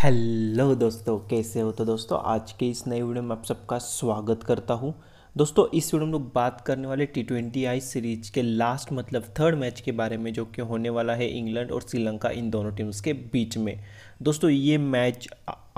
Hello दोस्तों कैसे हो तो दोस्तों आज के इस नए वीडियो में आप सबका स्वागत करता हूँ दोस्तों इस वीडियो में लोग बात करने वाले टी ट्वेंटी आई सीरीज के लास्ट मतलब थर्ड मैच के बारे में जो कि होने वाला है इंग्लैंड और श्रीलंका इन दोनों टीम्स के बीच में दोस्तों ये मैच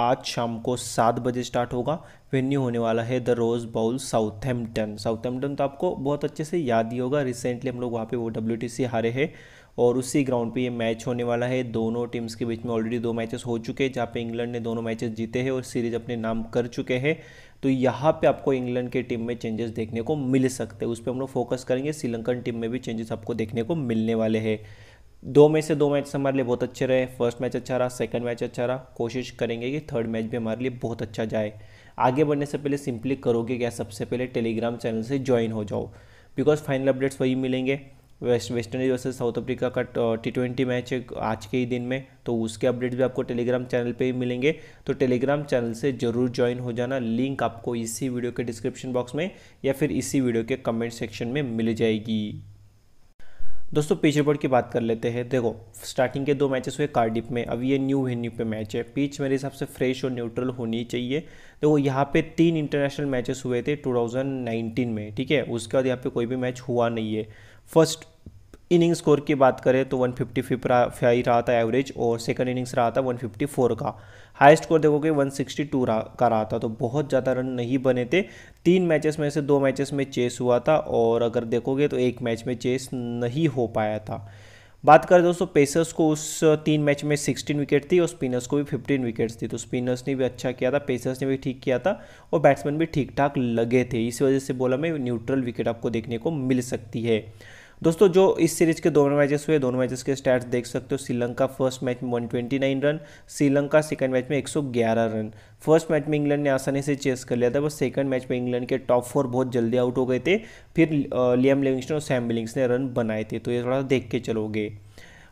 आज शाम को सात बजे स्टार्ट होगा वेन्यू होने वाला है the Rose Bowl Southampton Southampton तो आपको बहुत अच्छे से याद ही होगा रिसेंटली हम लोग वहाँ पे वो डब्ल्यू हारे हैं और उसी ग्राउंड पे ये मैच होने वाला है दोनों टीम्स के बीच में ऑलरेडी दो मैचेस हो चुके हैं जहाँ पे इंग्लैंड ने दोनों मैचेस जीते हैं और सीरीज अपने नाम कर चुके हैं तो यहाँ पे आपको इंग्लैंड के टीम में चेंजेस देखने को मिल सकते हैं उस पर हम लोग फोकस करेंगे श्रीलंकन टीम में भी चेंजेस आपको देखने को मिलने वाले हैं दो में से दो मैच हमारे लिए बहुत अच्छे रहे फर्स्ट मैच अच्छा रहा सेकंड मैच अच्छा रहा कोशिश करेंगे कि थर्ड मैच भी हमारे लिए बहुत अच्छा जाए आगे बढ़ने से पहले सिंपली करोगे क्या सबसे पहले टेलीग्राम चैनल से ज्वाइन हो जाओ बिकॉज फाइनल अपडेट्स वही मिलेंगे West West Indies versus South Africa का टी ट्वेंटी मैच है आज के ही दिन में तो उसके अपडेट्स भी आपको टेलीग्राम चैनल पे ही मिलेंगे तो टेलीग्राम चैनल से ज़रूर ज्वाइन हो जाना लिंक आपको इसी वीडियो के डिस्क्रिप्शन बॉक्स में या फिर इसी वीडियो के कमेंट सेक्शन में मिल जाएगी दोस्तों पिच रिपोर्ट की बात कर लेते हैं देखो स्टार्टिंग के दो मैचेस हुए कार्डिप में अब ये न्यू वेन्यू पे मैच है पिच मेरे हिसाब से फ्रेश और न्यूट्रल होनी चाहिए देखो यहाँ पे तीन इंटरनेशनल मैचेस हुए थे 2019 में ठीक है उसके बाद यहाँ पे कोई भी मैच हुआ नहीं है फर्स्ट इनिंग स्कोर की बात करें तो 155 फिफ्टी रहा था एवरेज और सेकंड इनिंग्स रहा था 154 का हाईएस्ट स्कोर देखोगे 162 टू का रहा था तो बहुत ज़्यादा रन नहीं बने थे तीन मैचेस में से दो मैचेस में चेस हुआ था और अगर देखोगे तो एक मैच में चेस नहीं हो पाया था बात करें दोस्तों पेसर्स को उस तीन मैच में 16 विकेट थी और स्पिनर्स को भी 15 विकेट्स थी तो स्पिनर्स ने भी अच्छा किया था पेसर्स ने भी ठीक किया था और बैट्समैन भी ठीक ठाक लगे थे इस वजह से बोला मैं न्यूट्रल विकेट आपको देखने को मिल सकती है दोस्तों जो इस सीरीज के दोनों मैचेस हुए दोनों मैचेस के स्टैट्स देख सकते हो श्रीलंका फर्स्ट मैच में 129 रन श्रीलंका सेकंड मैच में 111 रन फर्स्ट मैच में इंग्लैंड ने आसानी से चेस कर लिया था बस सेकंड मैच में इंग्लैंड के टॉप फोर बहुत जल्दी आउट हो गए थे फिर लियम लिविंगस्टन और सैम बिलिंग्स ने रन बनाए थे तो ये थोड़ा देख के चलोगे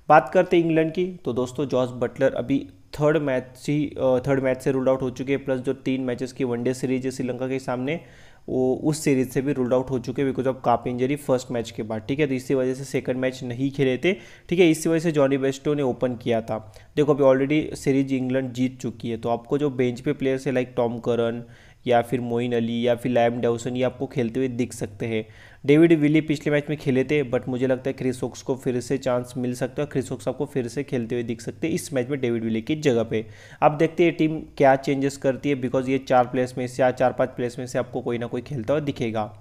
बात करते इंग्लैंड की तो दोस्तों जॉर्ज बटलर अभी थर्ड मैच ही थर्ड मैच से रूल्ड आउट हो चुके हैं प्लस जो तीन मैचेस की वनडे सीरीज है श्रीलंका के सामने वो उस सीरीज से भी रूल्ड आउट हो चुके हैं because of calf injury first match के बाद ठीक है तो इसी वजह से सेकंड मैच नहीं खेले थे ठीक है इसी वजह से जॉनी बेस्टो ने ओपन किया था देखो अभी ऑलरेडी सीरीज इंग्लैंड जीत चुकी है तो आपको जो बेंच पे प्लेयर्स है लाइक टॉम करन या फिर मोइन अली या फिर लैम डाउसन ये आपको खेलते हुए दिख सकते हैं डेविड विली पिछले मैच में खेले थे बट मुझे लगता है क्रिसोक्स को फिर से चांस मिल सकता है क्रिसोक्स आपको फिर से खेलते हुए दिख सकते हैं इस मैच में डेविड विली की जगह पे आप देखते हैं टीम क्या चेंजेस करती है बिकॉज ये चार प्लेयर्स में से या चार पाँच प्लेयर्स में से आपको कोई ना कोई खेलता हुआ दिखेगा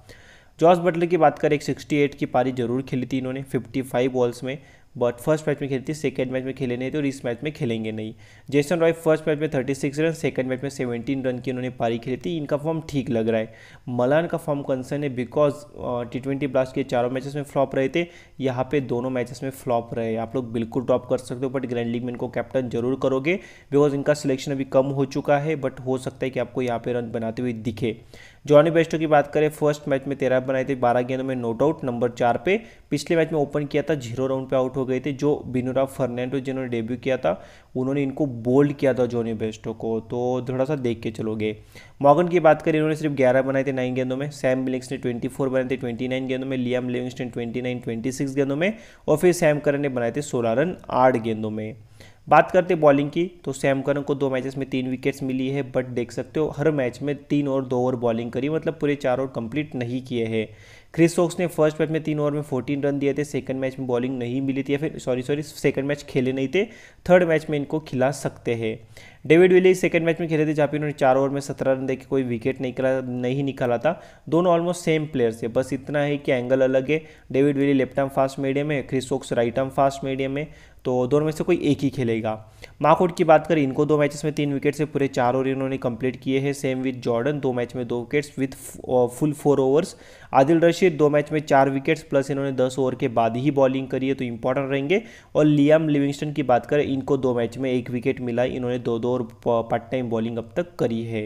जॉस बटलर की बात करें एक सिक्सटी एट की पारी जरूर खेली थी इन्होंने फिफ्टी फाइव बॉल्स में बट फर्स्ट मैच में खेलती सेकेंड मैच में खेले नहीं थे तो और इस मैच में खेलेंगे नहीं जेसन रॉय फर्स्ट मैच में thirty six run second match में सेवेंटीन रन की उन्होंने पारी खेली थी इनका फॉर्म ठीक लग रहा है मलान का फॉर्म कंसर्न है बिकॉज टी ट्वेंटी ब्लास्ट के चारों मैचेस में फ्लॉप रहे थे यहाँ पे दोनों मैचेस में फ्लॉप रहे आप लोग बिल्कुल ड्रॉप कर सकते हो बट ग्रैंड लीग में इनको कैप्टन जरूर करोगे बिकॉज इनका सिलेक्शन अभी कम हो चुका है बट हो सकता है कि आपको यहाँ पे रन बनाते हुए दिखे जॉनी बेस्टो की बात करें फर्स्ट मैच में तेरह बनाए थे बारह गेंदों में नोट आउट नंबर चार पे पिछले मैच में ओपन किया था जीरो राउंड पे आउट हो गए थे जो बिनोरा फर्नैंडो जिन्होंने डेब्यू किया था उन्होंने इनको बोल्ड किया था जॉनी बेस्टो को तो थोड़ा सा देख के चलोगे मॉगन की बात करें इन्होंने सिर्फ ग्यारह बनाए थे नाइन गेंदों में सैम बिलिंग्स ने ट्वेंटी फोर बनाए थे ट्वेंटी नाइन गेंदों में Liam Livingstone twenty nine twenty six गेंदों में और फिर सैम करन ने बनाए थे सोलह रन आठ गेंदों में बात करते बॉलिंग की तो सैम करन को दो मैचेस में तीन विकेट्स मिली है बट देख सकते हो हर मैच में तीन और दो ओवर बॉलिंग करी मतलब पूरे चार ओवर कंप्लीट नहीं किए हैं क्रिस सॉक्स ने फर्स्ट मैच में तीन ओवर में फोर्टीन रन दिए थे सेकंड मैच में बॉलिंग नहीं मिली थी या फिर सॉरी सॉरी सेकंड मैच खेले नहीं थे थर्ड मैच में इनको खिला सकते हैं डेविड विली सेकंड मैच में खेले थे जहाँ पे उन्होंने चार ओवर में सत्रह रन देखे कोई विकेट निकला नहीं निकाला था दोनों ऑलमोस्ट सेम प्लेयर्स है बस इतना है कि एंगल अलग है David Willey left arm fast medium है Chris Woakes right arm fast medium है तो दोनों में से कोई एक ही खेलेगा माकोट की बात करें इनको दो मैचेस में तीन विकेट से पूरे चार ओवर इन्होंने कंप्लीट किए हैं सेम विद जॉर्डन दो मैच में दो wickets with full four overs Adil Rashid दो मैच में चार विकेट्स प्लस इन्होंने दस ओवर के बाद ही बॉलिंग करी है तो इंपॉर्टेंट रहेंगे और लियाम लिविंगस्टन की बात करें इनको दो मैच में एक विकेट मिला इन्होंने दो दो और पार्ट टाइम बॉलिंग अब तक करी है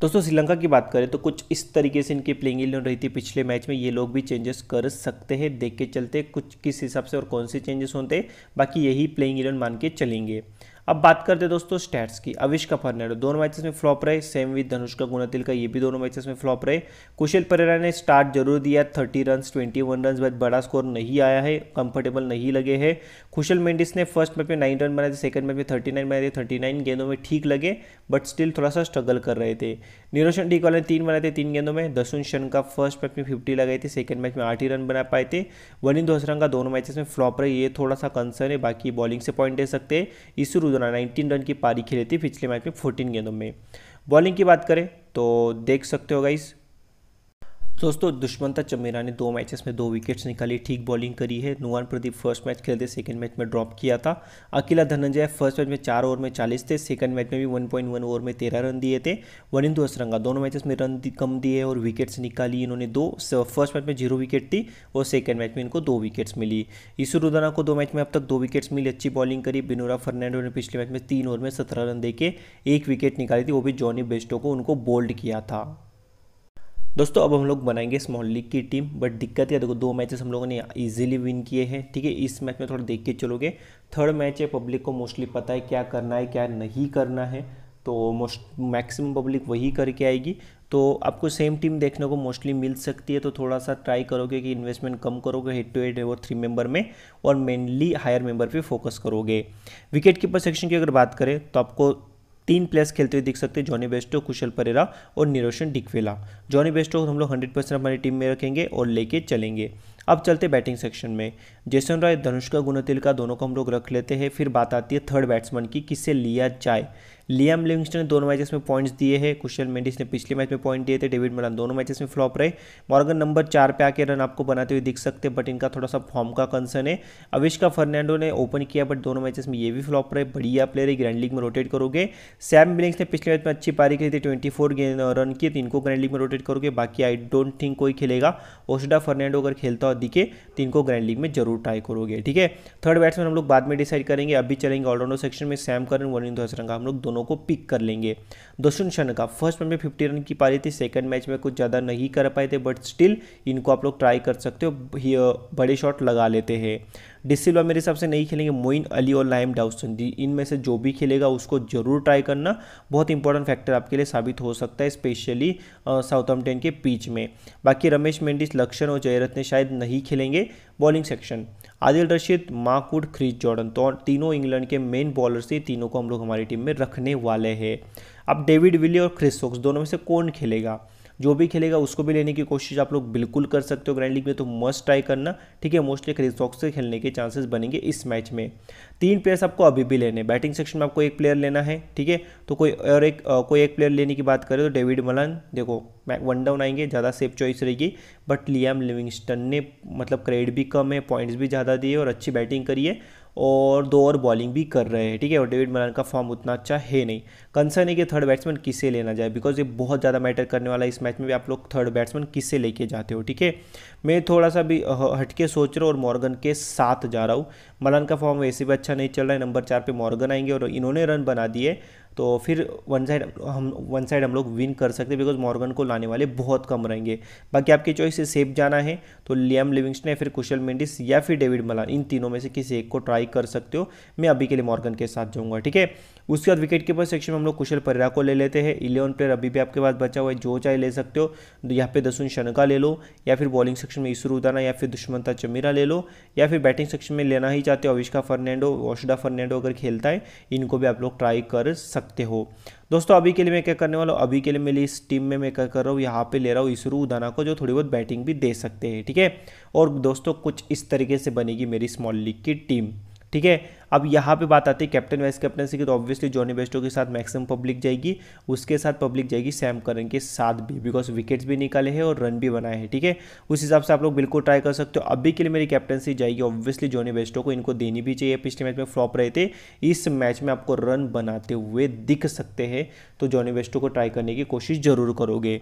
दोस्तों श्रीलंका की बात करें तो कुछ इस तरीके से इनकी प्लेइंग इलेवन रही थी पिछले मैच में ये लोग भी चेंजेस कर सकते हैं देख के चलते कुछ किस हिसाब से और कौन से चेंजेस होते बाकी यही प्लेइंग इलेवन मान के चलेंगे अब बात करते हैं दोस्तों स्टैट्स की अविष्का फर्नेडो दोनों मैचेस में फ्लॉप रहे सेम विद धनुष्का गुणतिल का ये भी दोनों मैचेस में फ्लॉप रहे कुशल परेरा ने स्टार्ट जरूर दिया thirty run twenty one run but बड़ा स्कोर नहीं आया है कंफर्टेबल नहीं लगे हैं कुशल मेंडिस ने फर्स्ट मैच में नाइन रन बनाए थे सेकंड मैच में थर्टी नाइन बनाए थे थर्टी नाइन गेंदों में ठीक लगे बट स्टिल थोड़ा सा स्ट्रगल कर रहे थे नीरोशन डी कॉलर ने तीन बनाए थे तीन गेंदों में दसुन शन का फर्स्ट मैच में फिफ्टी लगाई थी सेकंड मैच में आठ ही रन बना पाए थे वनिन दोसरंग का दोनों मैचेस में फ्लॉप रहे ये थोड़ा सा कंसर्न है बाकी बॉलिंग से पॉइंट दे सकते हैं ईसु रुदोना नाइनटीन रन की पारी खेली थी पिछले मैच में फोर्टीन गेंदों में बॉलिंग की बात करें तो देख सकते हो इस दोस्तों दुश्मनता चमेरा ने दो मैचेस में दो विकेट्स निकाली ठीक बॉलिंग करी है नुआन प्रदीप फर्स्ट मैच खेलते सेकंड मैच में ड्रॉप किया था अकेला धनंजय फर्स्ट मैच में चार ओवर में चालीस थे सेकंड मैच में भी वन पॉइंट वन ओवर में तेरह रन दिए थे वनिंदु असरंगा दोनों मैचेस में रन कम दिए और विकेट्स निकाली इन्होंने दो फर्स्ट मैच में जीरो विकेट थी और सेकेंड मैच में इनको दो विकेट्स मिली ईसुर रुदाना को दो मैच में अब तक दो विकेट्स मिली अच्छी बॉलिंग करी बिनोरा फर्नैंडो ने पिछले मैच में तीन ओवर में सत्रह रन दे एक विकेट निकाली थी वो भी जॉनी बेस्टो को उनको बोल्ड किया था दोस्तों अब हम लोग बनाएंगे स्मॉल लीग की टीम बट दिक्कत क्या देखो दो मैचेस हम लोगों ने इजीली विन किए हैं ठीक है इस मैच में थोड़ा देख के चलोगे थर्ड मैच है पब्लिक को मोस्टली पता है क्या करना है क्या नहीं करना है तो मोस्ट मैक्सिमम पब्लिक वही करके आएगी तो आपको सेम टीम देखने को मोस्टली मिल सकती है तो थोड़ा सा ट्राई करोगे कि इन्वेस्टमेंट कम करोगे हेड टू हेड है वो थ्री मेंबर में और मेनली हायर मेंबर पे फोकस करोगे विकेट कीपर सेक्शन की अगर बात करें तो आपको तीन प्लेयर्स खेलते हुए देख सकते हैं जॉनी बेस्टो कुशल परेरा और निरोशन डिकवेला जॉनी बेस्टो हम लोग हंड्रेड परसेंट हमारी टीम में रखेंगे और लेके चलेंगे अब चलते बैटिंग सेक्शन में जैसन रॉय धनुष्का गुणतिल का दोनों को हम लोग रख लेते हैं फिर बात आती है थर्ड बैट्समैन की किससे लिया जाए लियाम लिविंगस्टन ने दोनों मैचेस में पॉइंट्स दिए हैं कुशल मेंडिस ने पिछले मैच में पॉइंट दिए थे डेविड मिलान दोनों मैचेस में फ्लॉप रहे मॉर्गन नंबर चार पे आके रन आपको बनाते हुए दिख सकते बट इनका थोड़ा सा फॉर्म का कंसर्न है अविष्का फर्नांडो ने ओपन किया बट दोनों मैचेस में ये भी फ्लॉप रहे बढ़िया प्लेयर है ग्रैंड लीग में रोटेट करोगे सैम बिलिंग्स ने पिछले मैच में अच्छी पारी की थी ट्वेंटी फोर रन किए तो इनको ग्रैंड लीग में रोटेट करोगे बाकी आई डोंट थिंक कोई खेलेगा ओसडा फर्नांडो अगर खेलता और दिखे तो इनको ग्रैंड लीग में जरूर ट्राई करोगे ठीक है थर्ड बैट्समैन हम लोग बाद में डिसाइड करेंगे अभी चलेंगे ऑलराउंडर सेक्शन में सैम करन वनिंद हसरंगा हम लोग दोनों दोनों को पिक कर लेंगे दुष्यंत शनका का फर्स्ट मैच में फिफ्टी रन की पारी थी सेकंड मैच में कुछ ज़्यादा नहीं कर पाए थे बट स्टिल इनको आप लोग ट्राई कर सकते हो बड़े शॉट लगा लेते हैं डिसिल्वा मेरे हिसाब से नहीं खेलेंगे मोइन अली और लाइम डाउसन इनमें से जो भी खेलेगा उसको जरूर ट्राई करना बहुत इंपॉर्टेंट फैक्टर आपके लिए साबित हो सकता है स्पेशली साउथम्पटन के पिच में बाकी रमेश मेंडिस लक्षण और जयरत्न शायद नहीं खेलेंगे bowling section Adil Rashid Mark Wood Chris Jordan तो तीनों इंग्लैंड के मेन बॉलर से तीनों को हम लोग हमारी टीम में रखने वाले हैं अब डेविड विली और क्रिस सोक्स दोनों में से कौन खेलेगा जो भी खेलेगा उसको भी लेने की कोशिश आप लोग बिल्कुल कर सकते हो ग्रैंड लीग में तो मस्ट ट्राई करना ठीक है मोस्टली खरीद से खेलने के चांसेस बनेंगे इस मैच में तीन प्लेयर्स आपको अभी भी लेने बैटिंग सेक्शन में आपको एक प्लेयर लेना है ठीक है तो कोई और एक आ, कोई एक प्लेयर लेने की बात करें तो डेविड मलन देखो मैं वन डाउन आएंगे ज़्यादा सेफ चॉइस रहेगी बट लियाम लिविंगस्टन ने मतलब क्रेडिट भी कम है पॉइंट्स भी ज़्यादा दिए और अच्छी बैटिंग करी है और दो और बॉलिंग भी कर रहे हैं ठीक है और डेविड मलान का फॉर्म उतना अच्छा है नहीं कंसर्न है कि थर्ड बैट्समैन किसे लेना जाए बिकॉज ये बहुत ज़्यादा मैटर करने वाला है इस मैच में भी आप लोग थर्ड बैट्समैन किससे लेके जाते हो ठीक है मैं थोड़ा सा भी हटके सोच रहा हूँ और मॉर्गन के साथ जा रहा हूँ मलान का फॉर्म वैसे भी अच्छा अच्छा नहीं चल रहा है नंबर चार पे मॉर्गन आएंगे और इन्होंने रन बना दिए तो फिर वन साइड हम वन साइड हम लोग विन कर सकते हैं बिकॉज मॉर्गन को लाने वाले बहुत कम रहेंगे बाकी आपकी चॉइस सेफ जाना है तो लियम लिविंगस्टन या फिर कुशल मेंडिस या फिर डेविड मलान इन तीनों में से किसी एक को ट्राई कर सकते हो मैं अभी के लिए मॉर्गन के साथ जाऊँगा ठीक है उसके बाद विकेट कीपर सेक्शन में हम लोग कुशल परिरा को ले लेते हैं इलेवन प्लेयर अभी भी आपके पास बचा हुआ है जो चाहे ले सकते हो तो यहाँ पे दसुन शनका ले लो या फिर बॉलिंग सेक्शन में ईसुर उदाना या फिर दुश्मनता चमीरा ले लो या फिर बैटिंग सेक्शन में लेना ही चाहते हो अविष्का फर्नैंडो वोशडा फर्नैंडो अगर खेलता है इनको भी आप लोग ट्राई कर सकते सकते हो दोस्तों अभी के लिए मैं क्या करने वाला हूँ अभी के लिए मेरी इस टीम में मैं क्या कर रहा हूँ यहाँ पे ले रहा हूँ इसरू उदाना को जो थोड़ी बहुत बैटिंग भी दे सकते हैं ठीक है और दोस्तों कुछ इस तरीके से बनेगी मेरी स्मॉल लीग की टीम ठीक है अब यहाँ पे बात आती है कैप्टन वाइस कैप्टनसी की तो ऑब्वियसली जॉनी बेस्टो के साथ मैक्सिमम पब्लिक जाएगी उसके साथ पब्लिक जाएगी सैम करन के साथ भी बिकॉज विकेट्स भी निकाले हैं और रन भी बनाए हैं ठीक है थीके? उस हिसाब से आप लोग बिल्कुल ट्राई कर सकते हो अभी के लिए मेरी कैप्टनसी जाएगी ऑब्वियसली जॉनी बेस्टो को इनको देनी भी चाहिए पिछले मैच में फ्लॉप रहे थे इस मैच में आपको रन बनाते हुए दिख सकते हैं तो जॉनी बेस्टो को ट्राई करने की कोशिश जरूर करोगे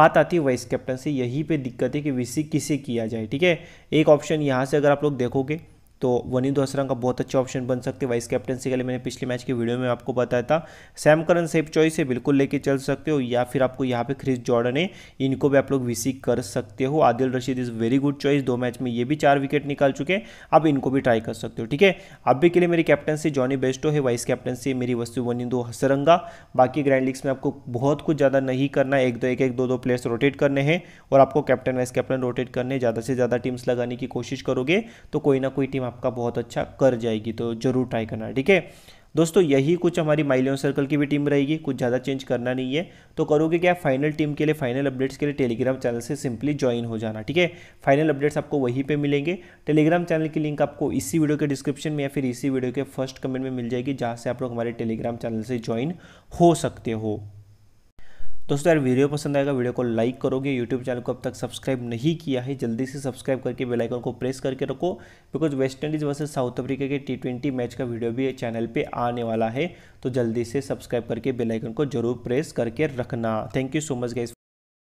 बात आती है वाइस कैप्टनसी यही पर दिक्कत है कि विसी किसे किया जाए ठीक है एक ऑप्शन यहाँ से अगर आप लोग देखोगे तो वनी दोसरा का बहुत अच्छे ऑप्शन बन सकते हैं वाइस कैप्टनसी के लिए मैंने पिछले मैच के वीडियो में आपको बताया था सैम करन सेफ चॉइस है बिल्कुल लेके चल सकते हो या फिर आपको यहाँ पे क्रिस जॉर्डन है इनको भी आप लोग विसी कर सकते हो Adil Rashid is very good choice दो मैच में ये भी चार विकेट निकाल चुके हैं आप इनको भी ट्राई कर सकते हो ठीक है अभी के लिए मेरी कैप्टनसी जॉनी बेस्टो है वाइस कैप्टनसी मेरी वस्तु वनिंदो हसरंगा बाकी ग्रैंड लीग्स में आपको बहुत कुछ ज़्यादा नहीं करना एक दो एक एक दो दो प्लेयर्स रोटेट करने हैं और आपको कैप्टन वाइस कैप्टन रोटेट करने ज़्यादा से ज़्यादा टीम्स लगाने की कोशिश करोगे तो कोई ना कोई टीम आपका बहुत अच्छा कर जाएगी तो ज़रूर ट्राई करना ठीक है दोस्तों यही कुछ हमारी माइलियन सर्कल की भी टीम रहेगी कुछ ज़्यादा चेंज करना नहीं है तो करोगे क्या फाइनल टीम के लिए फाइनल अपडेट्स के लिए टेलीग्राम चैनल से सिंपली ज्वाइन हो जाना ठीक है फाइनल अपडेट्स आपको वहीं पे मिलेंगे टेलीग्राम चैनल की लिंक आपको इसी वीडियो के डिस्क्रिप्शन में या फिर इसी वीडियो के फर्स्ट कमेंट में मिल जाएगी जहाँ से आप लोग हमारे टेलीग्राम चैनल से ज्वाइन हो सकते हो दोस्तों यार वीडियो पसंद आएगा वीडियो को लाइक करोगे यूट्यूब चैनल को अब तक सब्सक्राइब नहीं किया है जल्दी से सब्सक्राइब करके बेल आइकन को प्रेस करके रखो because West Indies versus South Africa के टी ट्वेंटी मैच का वीडियो भी चैनल पे आने वाला है तो जल्दी से सब्सक्राइब करके बेल आइकन को जरूर प्रेस करके रखना thank you so much guys